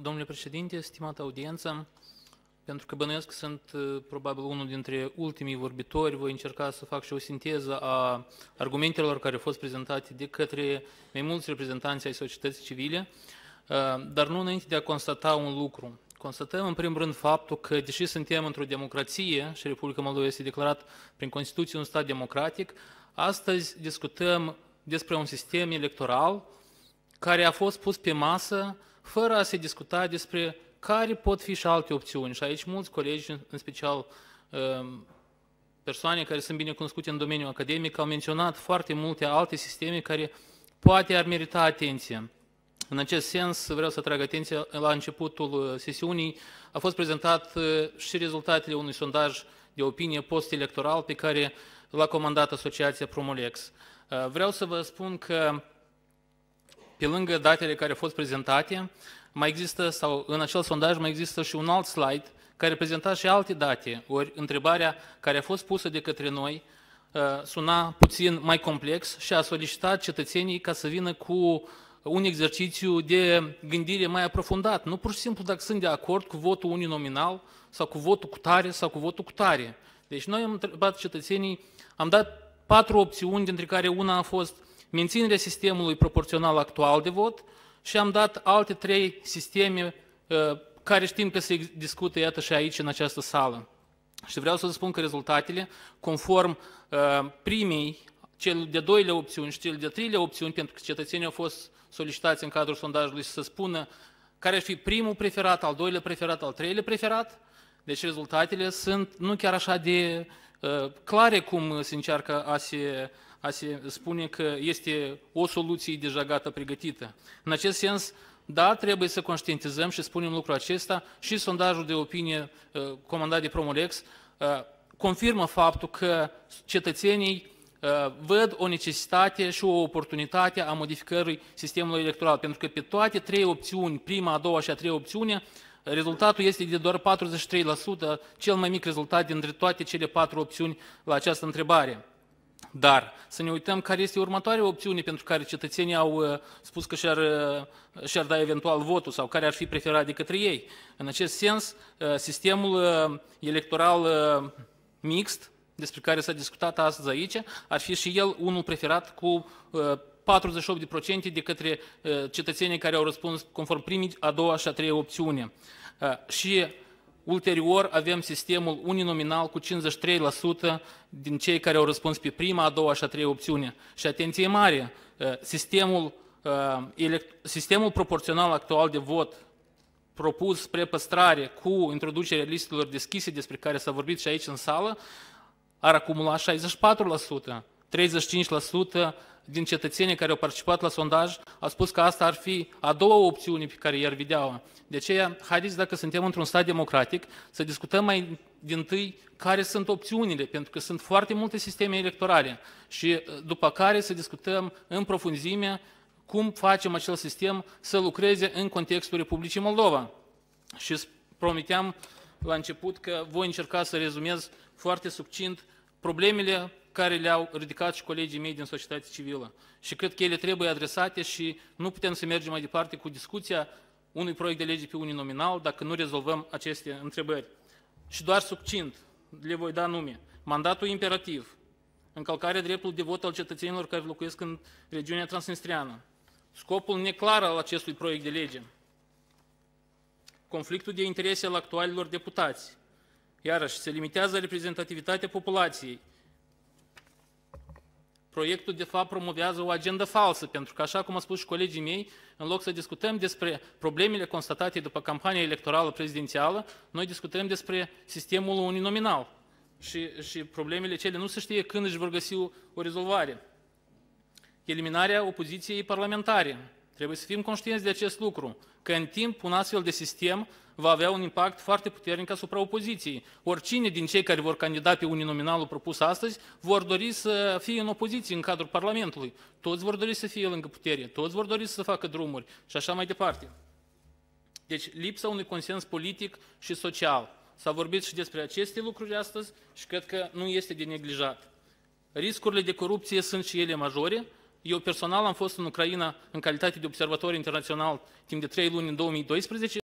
Domnule președinte, stimată audiență, pentru că bănuiesc că sunt uh, probabil unul dintre ultimii vorbitori, voi încerca să fac și o sinteză a argumentelor care au fost prezentate de către mai mulți reprezentanți ai societății civile, uh, dar nu înainte de a constata un lucru. Constatăm, în primul rând, faptul că, deși suntem într-o democrație și Republica Moldova este declarat prin Constituție un stat democratic, astăzi discutăm despre un sistem electoral care a fost pus pe masă fără a se discuta despre care pot fi și alte opțiuni. Și aici mulți colegi, în special um, persoane care sunt bine cunoscute în domeniul academic, au menționat foarte multe alte sisteme care poate ar merita atenție. În acest sens, vreau să atrag atenția, la începutul uh, sesiunii a fost prezentat uh, și rezultatele unui sondaj de opinie post-electoral pe care l-a comandat Asociația Promolex. Uh, vreau să vă spun că pe lângă datele care au fost prezentate, mai există, sau în acel sondaj mai există și un alt slide care prezenta și alte date, ori întrebarea care a fost pusă de către noi uh, suna puțin mai complex și a solicitat cetățenii ca să vină cu un exercițiu de gândire mai aprofundat. Nu pur și simplu dacă sunt de acord cu votul uninominal sau cu votul cu tare sau cu votul cu tare. Deci noi am întrebat cetățenii, am dat patru opțiuni, dintre care una a fost uh, menținerea sistemului proporțional actual de vot și am dat alte trei sisteme uh, care știm că se discută, iată, și aici, în această sală. Și vreau să vă spun că rezultatele, conform uh, primei, cel de doilea opțiuni și cel de treilea opțiuni, pentru că cetățenii au fost solicitați în cadrul sondajului să spună care ar fi primul preferat, al doilea preferat, al treilea preferat, deci rezultatele sunt nu chiar așa de uh, Ă, clare cum ă, se încearcă a se, a se spune că este o soluție deja gata pregătită. În acest sens, da, trebuie să conștientizăm și spunem lucrul acesta și sondajul de opinie ă, comandat de Promolex confirmă faptul că cetățenii văd o necesitate și o oportunitate a modificării sistemului electoral, pentru că pe toate trei opțiuni, prima, a doua și a treia opțiune, Rezultatul este de doar 43%, cel mai mic rezultat dintre toate cele patru opțiuni la această întrebare. Dar să ne uităm care este următoarea opțiune pentru care cetățenii au uh, spus că și-ar, uh, și-ar da eventual votul sau care ar fi preferat de către ei. În acest sens, uh, sistemul electoral mixt, despre care s-a discutat astăzi aici, ar fi și el unul preferat cu 48% de către uh, cetățenii care au răspuns conform primii, a doua și a treia opțiune. Uh, și ulterior avem sistemul uninominal cu 53% din cei care au răspuns pe prima, a doua și a treia opțiune. Și atenție mare, uh, sistemul, sistemul proporțional actual de vot propus spre păstrare cu introducerea listelor deschise despre care s-a vorbit și aici în sală, ar acumula 64%. 35% din cetățenii care au participat la sondaj au spus că asta ar fi a doua opțiune pe care i-ar vedea. De aceea, haideți, dacă suntem într-un stat democratic, să discutăm mai din tâi care sunt opțiunile, pentru că sunt foarte multe sisteme electorale și uh, după care să discutăm în profunzime cum facem acel sistem să lucreze în contextul Republicii Moldova. Și promiteam la început că voi încerca să rezumez foarte succint problemele care le-au ridicat și colegii mei din societate civilă. Și cred că ele trebuie adresate și nu putem să mergem mai departe cu discuția unui proiect de lege pe nominal dacă nu rezolvăm aceste întrebări. Și doar succint, le voi da nume. Mandatul imperativ, încălcarea dreptului de vot al cetățenilor care locuiesc în regiunea transnistriană, scopul neclar al acestui proiect de lege, conflictul de interese al actualilor deputați, iarăși se limitează reprezentativitatea populației, proiectul de fapt promovează o agendă falsă, pentru că, așa cum a spus și colegii mei, în loc să discutăm despre problemele constatate după campania electorală prezidențială, noi discutăm despre sistemul uninominal și, și problemele cele nu se știe când își vor găsi o, o rezolvare. Eliminarea opoziției parlamentare, Trebuie să fim conștienți de acest lucru, că în timp un astfel de sistem va avea un impact foarte puternic asupra opoziției. Oricine din cei care vor candida pe uninominalul propus astăzi vor dori să fie în opoziție în cadrul Parlamentului. Toți vor dori să fie lângă putere, toți vor dori să facă drumuri și așa mai departe. Deci lipsa unui consens politic și social. S-a vorbit și despre aceste lucruri astăzi și cred că nu este de neglijat. Riscurile de corupție sunt și ele majore, eu personal am fost în Ucraina în calitate de observator internațional timp de trei luni în 2012